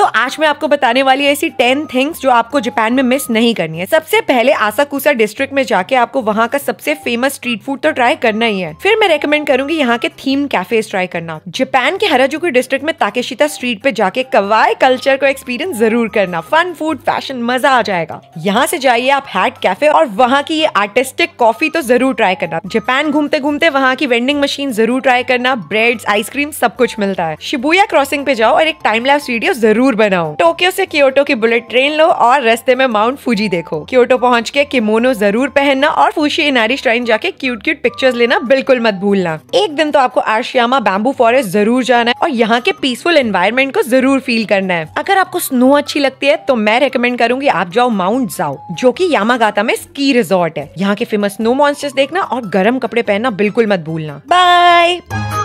तो आज मैं आपको बताने वाली ऐसी टेन थिंग्स जो आपको जापान में मिस नहीं करनी है सबसे पहले आसाकुसा डिस्ट्रिक्ट में जाके आपको वहाँ का सबसे फेमस स्ट्रीट फूड तो ट्राई करना ही है फिर मैं रेकमेंड करूंगी यहाँ के थीम कैफे ट्राई करना जापान के हराजुकु डिस्ट्रिक्ट में ताकेशिता स्ट्रीट पे जाके कवाई कल्चर को एक्सपीरियंस जरूर करना फन फूड फैशन मजा आ जाएगा यहाँ से जाइए आप हैट कैफे और वहाँ की ये आर्टिस्टिक कॉफी तो जरूर ट्राई करना जापान घूमते घूमते वहाँ की वेंडिंग मशीन जरूर ट्राई करना ब्रेड आइसक्रीम सब कुछ मिलता है शिबुया क्रॉसिंग पे जाओ और एक टाइम लैब्स वीडियो जरूर जरूर बनाओ टोक्यो से क्योटो की बुलेट ट्रेन लो और रस्ते में माउंट फूजी देखो क्योटो पहुंच के किमोनो जरूर पहनना और फूशी इनारी श्राइन जाके क्यूट क्यूट पिक्चर्स लेना बिल्कुल मत भूलना एक दिन तो आपको आशियामा बैम्बू फॉरेस्ट जरूर जाना है और यहाँ के पीसफुल एनवायरमेंट को जरूर फील करना है अगर आपको स्नो अच्छी लगती है तो मैं रिकमेंड करूंगी आप जाओ माउंट जाओ जो की यामागाता में स्की रिजॉर्ट है यहाँ के फेमस स्नो मॉन्स्टर्स देखना और गर्म कपड़े पहनना बिल्कुल मत भूलना बाय